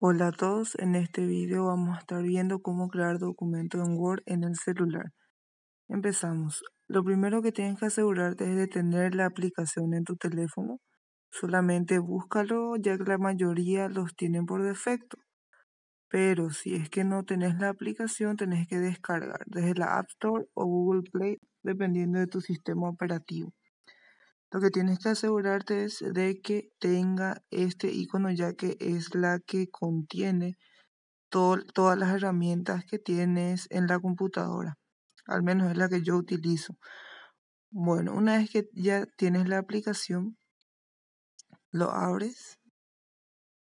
Hola a todos, en este video vamos a estar viendo cómo crear documentos en Word en el celular. Empezamos. Lo primero que tienes que asegurarte es de tener la aplicación en tu teléfono. Solamente búscalo ya que la mayoría los tienen por defecto. Pero si es que no tenés la aplicación, tenés que descargar desde la App Store o Google Play, dependiendo de tu sistema operativo. Lo que tienes que asegurarte es de que tenga este icono ya que es la que contiene todas las herramientas que tienes en la computadora. Al menos es la que yo utilizo. Bueno, una vez que ya tienes la aplicación, lo abres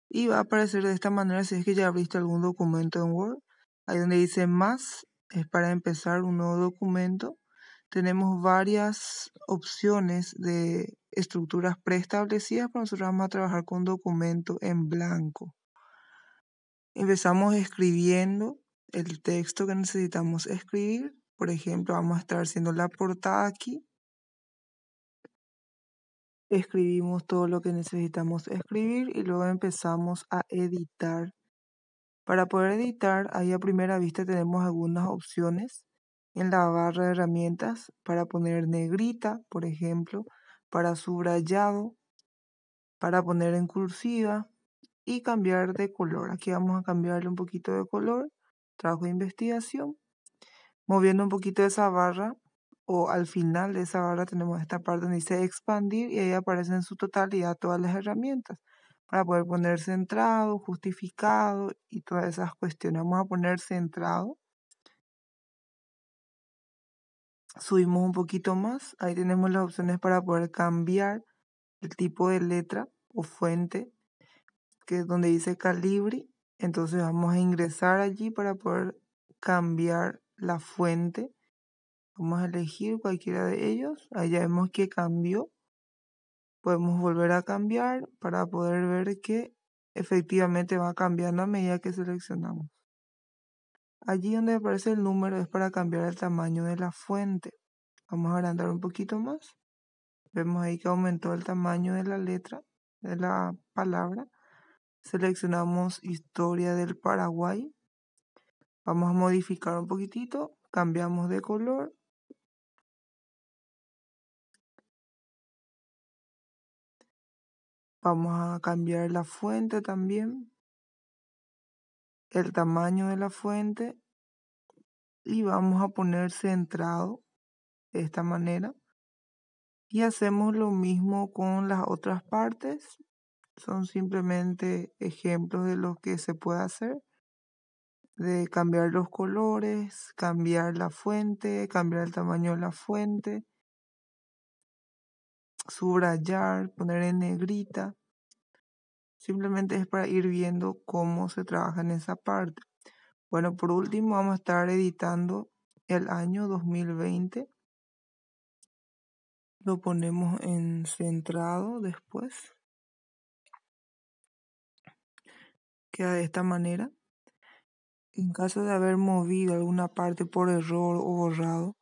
y va a aparecer de esta manera si es que ya abriste algún documento en Word. Ahí donde dice más es para empezar un nuevo documento tenemos varias opciones de estructuras preestablecidas, pero nosotros vamos a trabajar con documento en blanco. Empezamos escribiendo el texto que necesitamos escribir. Por ejemplo, vamos a estar haciendo la portada aquí. Escribimos todo lo que necesitamos escribir y luego empezamos a editar. Para poder editar, ahí a primera vista tenemos algunas opciones en la barra de herramientas para poner negrita, por ejemplo, para subrayado, para poner en cursiva y cambiar de color. Aquí vamos a cambiarle un poquito de color, trabajo de investigación, moviendo un poquito esa barra o al final de esa barra tenemos esta parte donde dice expandir y ahí aparecen en su totalidad todas las herramientas para poder poner centrado, justificado y todas esas cuestiones. Vamos a poner centrado subimos un poquito más, ahí tenemos las opciones para poder cambiar el tipo de letra o fuente, que es donde dice Calibri. Entonces vamos a ingresar allí para poder cambiar la fuente. Vamos a elegir cualquiera de ellos. allá vemos que cambió. Podemos volver a cambiar para poder ver que efectivamente va cambiando a medida que seleccionamos. Allí donde aparece el número es para cambiar el tamaño de la fuente. Vamos a agrandar un poquito más. Vemos ahí que aumentó el tamaño de la letra, de la palabra. Seleccionamos historia del Paraguay. Vamos a modificar un poquitito. Cambiamos de color. Vamos a cambiar la fuente también el tamaño de la fuente y vamos a poner centrado de esta manera y hacemos lo mismo con las otras partes son simplemente ejemplos de lo que se puede hacer de cambiar los colores cambiar la fuente cambiar el tamaño de la fuente subrayar poner en negrita Simplemente es para ir viendo cómo se trabaja en esa parte. Bueno, por último vamos a estar editando el año 2020. Lo ponemos en centrado después. Queda de esta manera. En caso de haber movido alguna parte por error o borrado,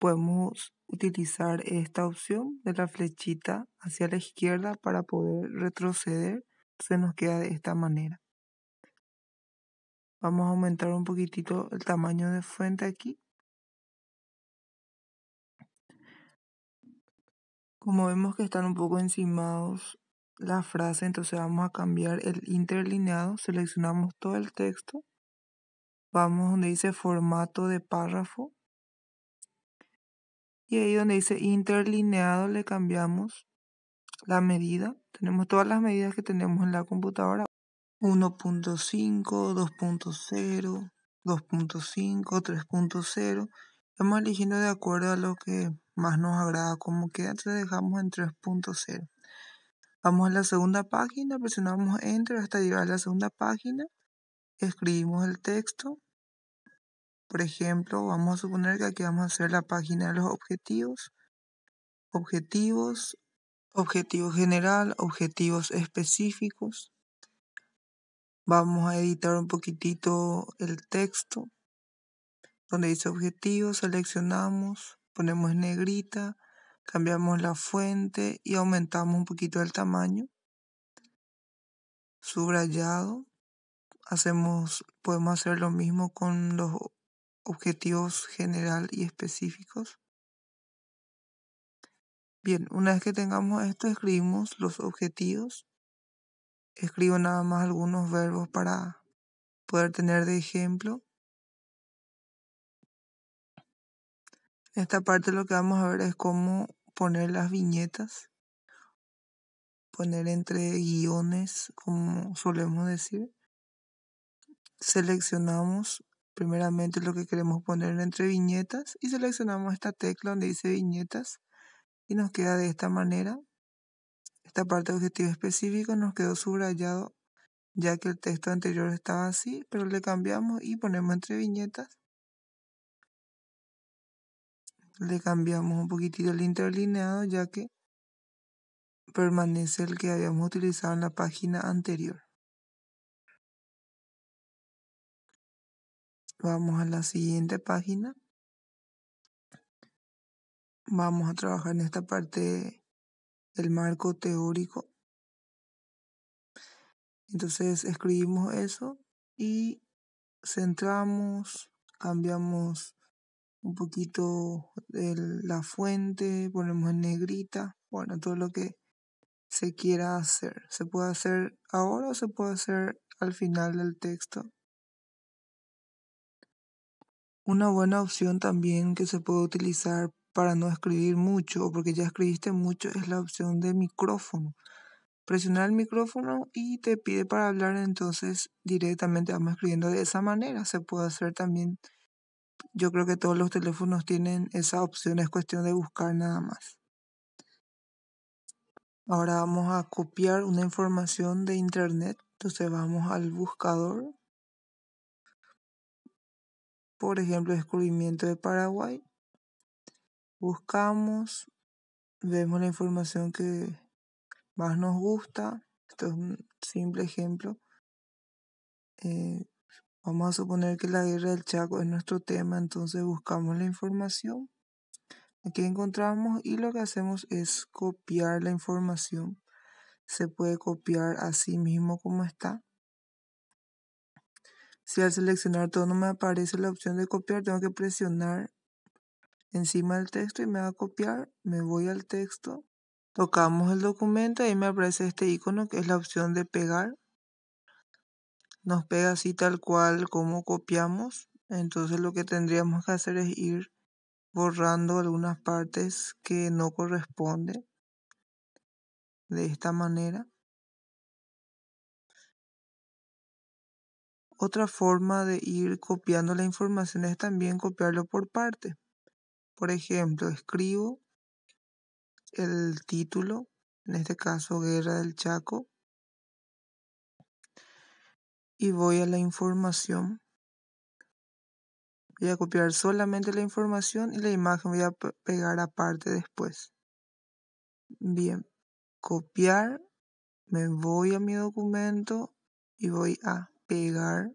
podemos utilizar esta opción de la flechita hacia la izquierda para poder retroceder se nos queda de esta manera. Vamos a aumentar un poquitito el tamaño de fuente aquí. Como vemos que están un poco encimados la frase, entonces vamos a cambiar el interlineado, seleccionamos todo el texto, vamos donde dice formato de párrafo y ahí donde dice interlineado le cambiamos la medida, tenemos todas las medidas que tenemos en la computadora, 1.5, 2.0, 2.5, 3.0, vamos eligiendo de acuerdo a lo que más nos agrada, como queda, entonces dejamos en 3.0. Vamos a la segunda página, presionamos Enter hasta llegar a la segunda página, escribimos el texto. Por ejemplo, vamos a suponer que aquí vamos a hacer la página de los objetivos. Objetivos, objetivo general, objetivos específicos. Vamos a editar un poquitito el texto. Donde dice objetivos, seleccionamos, ponemos negrita, cambiamos la fuente y aumentamos un poquito el tamaño. Subrayado. Hacemos, podemos hacer lo mismo con los objetivos general y específicos. Bien, una vez que tengamos esto, escribimos los objetivos. Escribo nada más algunos verbos para poder tener de ejemplo. En esta parte lo que vamos a ver es cómo poner las viñetas, poner entre guiones, como solemos decir. Seleccionamos primeramente lo que queremos poner entre viñetas y seleccionamos esta tecla donde dice viñetas y nos queda de esta manera. Esta parte de objetivo específico nos quedó subrayado ya que el texto anterior estaba así, pero le cambiamos y ponemos entre viñetas. Le cambiamos un poquitito el interlineado ya que permanece el que habíamos utilizado en la página anterior. Vamos a la siguiente página vamos a trabajar en esta parte del marco teórico. Entonces escribimos eso y centramos, cambiamos un poquito la fuente, ponemos en negrita, bueno, todo lo que se quiera hacer. Se puede hacer ahora o se puede hacer al final del texto. Una buena opción también que se puede utilizar para no escribir mucho o porque ya escribiste mucho es la opción de micrófono. Presionar el micrófono y te pide para hablar, entonces directamente vamos escribiendo de esa manera. Se puede hacer también, yo creo que todos los teléfonos tienen esa opción, es cuestión de buscar nada más. Ahora vamos a copiar una información de internet, entonces vamos al buscador. Por ejemplo, descubrimiento de Paraguay buscamos, vemos la información que más nos gusta. Esto es un simple ejemplo. Eh, vamos a suponer que la guerra del Chaco es nuestro tema, entonces buscamos la información. Aquí encontramos y lo que hacemos es copiar la información. Se puede copiar así mismo como está. Si al seleccionar todo no me aparece la opción de copiar, tengo que presionar encima del texto y me va a copiar, me voy al texto, tocamos el documento y me aparece este icono que es la opción de pegar. Nos pega así tal cual como copiamos, entonces lo que tendríamos que hacer es ir borrando algunas partes que no corresponden de esta manera. Otra forma de ir copiando la información es también copiarlo por partes por ejemplo, escribo el título, en este caso Guerra del Chaco, y voy a la información. Voy a copiar solamente la información y la imagen voy a pegar aparte después. Bien, copiar, me voy a mi documento y voy a pegar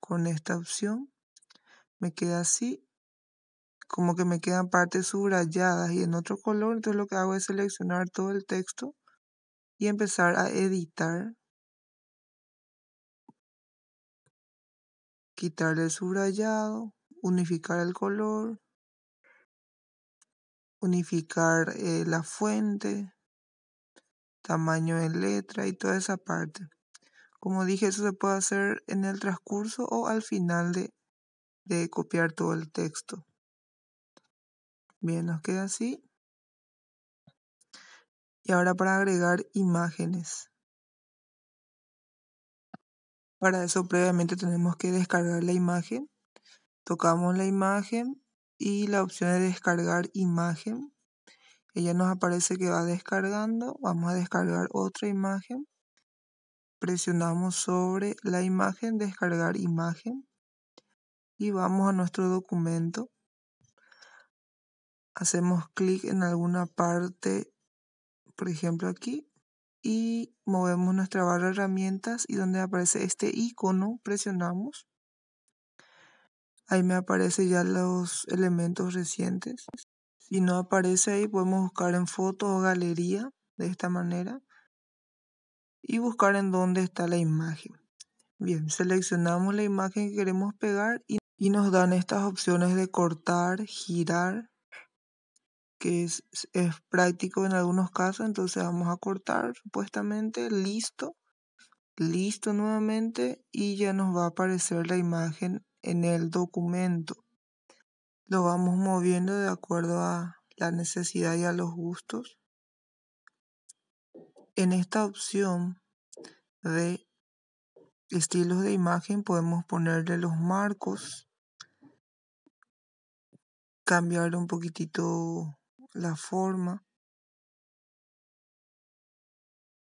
con esta opción. Me queda así como que me quedan partes subrayadas y en otro color, entonces lo que hago es seleccionar todo el texto y empezar a editar. Quitarle el subrayado, unificar el color, unificar eh, la fuente, tamaño de letra y toda esa parte. Como dije, eso se puede hacer en el transcurso o al final de copiar todo el texto. Bien, nos queda así. Y ahora para agregar imágenes. Para eso previamente tenemos que descargar la imagen. Tocamos la imagen y la opción de descargar imagen. Ella nos aparece que va descargando. Vamos a descargar otra imagen. Presionamos sobre la imagen, descargar imagen. Y vamos a nuestro documento hacemos clic en alguna parte, por ejemplo aquí, y movemos nuestra barra de herramientas y donde aparece este icono presionamos. Ahí me aparecen ya los elementos recientes. Si no aparece ahí, podemos buscar en foto o galería de esta manera y buscar en dónde está la imagen. Bien, seleccionamos la imagen que queremos pegar y nos dan estas opciones de cortar, girar que es, es práctico en algunos casos, entonces vamos a cortar supuestamente, listo, listo nuevamente y ya nos va a aparecer la imagen en el documento. Lo vamos moviendo de acuerdo a la necesidad y a los gustos. En esta opción de estilos de imagen podemos ponerle los marcos, cambiar un poquitito la forma,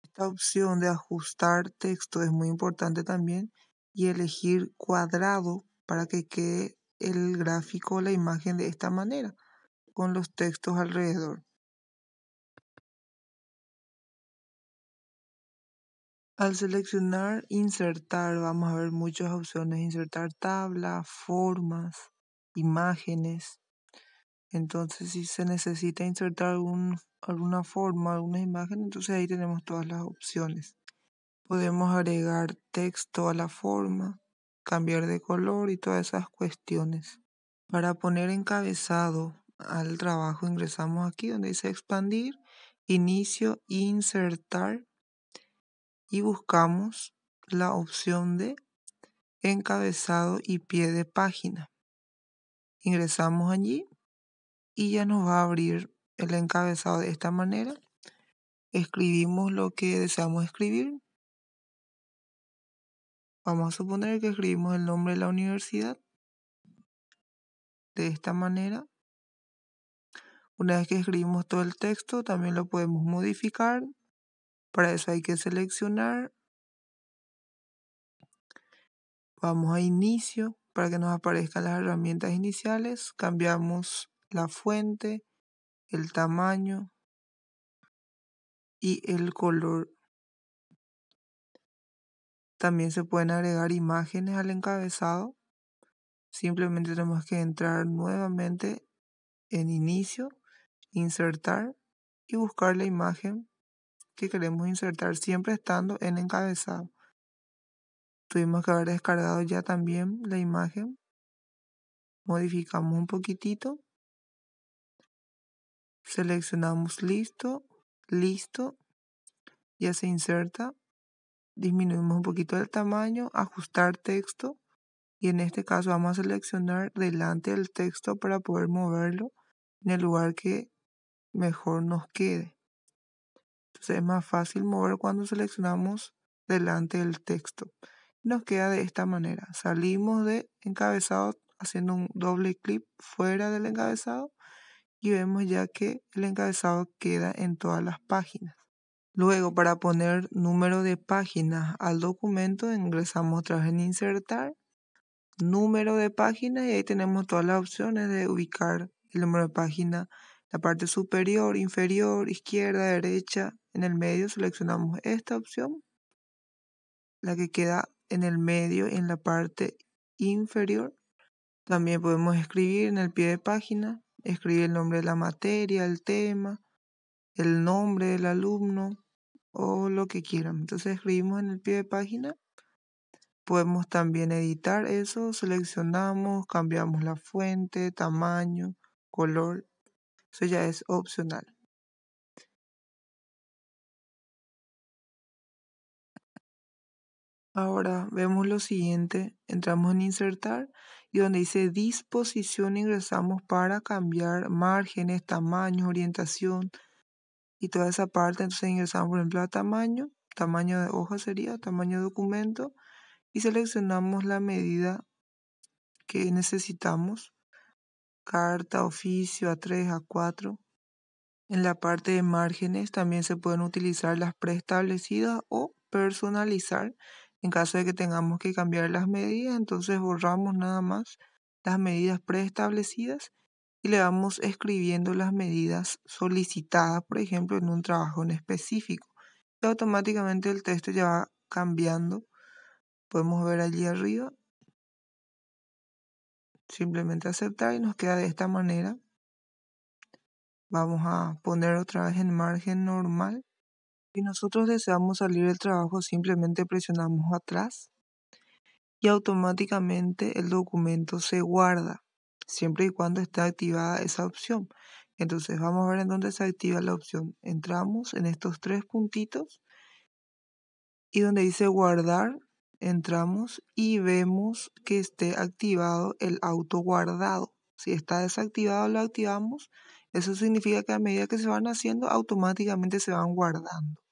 esta opción de ajustar texto es muy importante también y elegir cuadrado para que quede el gráfico o la imagen de esta manera, con los textos alrededor. Al seleccionar insertar, vamos a ver muchas opciones, insertar tabla, formas, imágenes. Entonces, si se necesita insertar alguna forma, alguna imagen, entonces ahí tenemos todas las opciones. Podemos agregar texto a la forma, cambiar de color y todas esas cuestiones. Para poner encabezado al trabajo ingresamos aquí donde dice expandir, inicio, insertar y buscamos la opción de encabezado y pie de página. Ingresamos allí y ya nos va a abrir el encabezado de esta manera. Escribimos lo que deseamos escribir. Vamos a suponer que escribimos el nombre de la universidad de esta manera. Una vez que escribimos todo el texto, también lo podemos modificar. Para eso hay que seleccionar. Vamos a inicio para que nos aparezcan las herramientas iniciales. Cambiamos la fuente, el tamaño y el color. También se pueden agregar imágenes al encabezado. Simplemente tenemos que entrar nuevamente en inicio, insertar y buscar la imagen que queremos insertar siempre estando en encabezado. Tuvimos que haber descargado ya también la imagen. Modificamos un poquitito seleccionamos listo, listo, ya se inserta, disminuimos un poquito el tamaño, ajustar texto y en este caso vamos a seleccionar delante del texto para poder moverlo en el lugar que mejor nos quede. Entonces es más fácil mover cuando seleccionamos delante del texto. Nos queda de esta manera. Salimos de encabezado haciendo un doble clic fuera del encabezado y vemos ya que el encabezado queda en todas las páginas. Luego, para poner número de páginas al documento, ingresamos otra vez en insertar, número de página y ahí tenemos todas las opciones de ubicar el número de página, la parte superior, inferior, izquierda, derecha. En el medio seleccionamos esta opción, la que queda en el medio en la parte inferior. También podemos escribir en el pie de página, escribir el nombre de la materia, el tema, el nombre del alumno o lo que quieran. Entonces escribimos en el pie de página. Podemos también editar eso, seleccionamos, cambiamos la fuente, tamaño, color. Eso ya es opcional. Ahora vemos lo siguiente, entramos en insertar y donde dice disposición ingresamos para cambiar márgenes, tamaño, orientación y toda esa parte. Entonces ingresamos por ejemplo a tamaño, tamaño de hoja sería, tamaño de documento y seleccionamos la medida que necesitamos, carta, oficio, A3, A4. En la parte de márgenes también se pueden utilizar las preestablecidas o personalizar en caso de que tengamos que cambiar las medidas, entonces borramos nada más las medidas preestablecidas y le vamos escribiendo las medidas solicitadas, por ejemplo, en un trabajo en específico. Y automáticamente el texto ya va cambiando. Podemos ver allí arriba. Simplemente aceptar y nos queda de esta manera. Vamos a poner otra vez en margen normal. Si nosotros deseamos salir del trabajo, simplemente presionamos atrás y automáticamente el documento se guarda, siempre y cuando esté activada esa opción. Entonces vamos a ver en dónde se activa la opción. Entramos en estos tres puntitos y donde dice guardar, entramos y vemos que esté activado el auto guardado. Si está desactivado, lo activamos. Eso significa que a medida que se van haciendo, automáticamente se van guardando.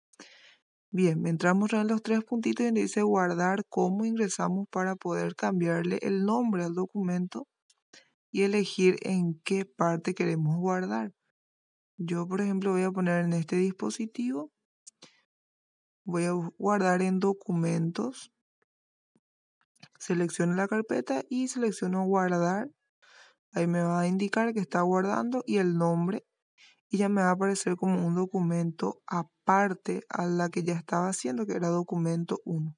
Bien, entramos en los tres puntitos y dice guardar cómo ingresamos para poder cambiarle el nombre al documento y elegir en qué parte queremos guardar. Yo, por ejemplo, voy a poner en este dispositivo, voy a guardar en documentos, selecciono la carpeta y selecciono guardar. Ahí me va a indicar que está guardando y el nombre y ya me va a aparecer como un documento aparte parte a la que ya estaba haciendo, que era documento 1.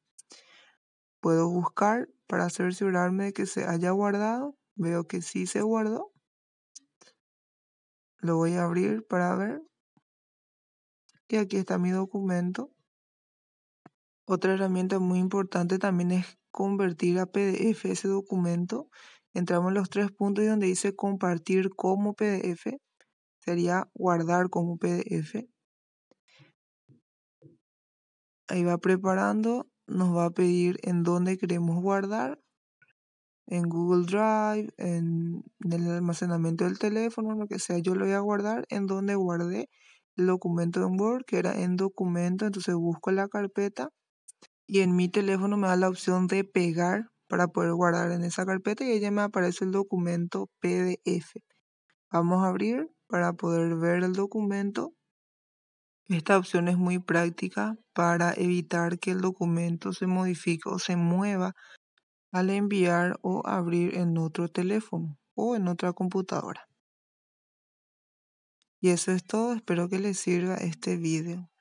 Puedo buscar para asegurarme de que se haya guardado. Veo que sí se guardó. Lo voy a abrir para ver. Y aquí está mi documento. Otra herramienta muy importante también es convertir a PDF ese documento. Entramos en los tres puntos donde dice compartir como PDF. Sería guardar como PDF ahí va preparando, nos va a pedir en dónde queremos guardar, en Google Drive, en, el almacenamiento del teléfono, lo que sea, yo lo voy a guardar en donde guardé el documento en Word, que era en documento, entonces busco la carpeta y en mi teléfono me da la opción de pegar para poder guardar en esa carpeta y ya me aparece el documento PDF. Vamos a abrir para poder ver el documento esta opción es muy práctica para evitar que el documento se modifique o se mueva al enviar o abrir en otro teléfono o en otra computadora. Y eso es todo, espero que les sirva este video.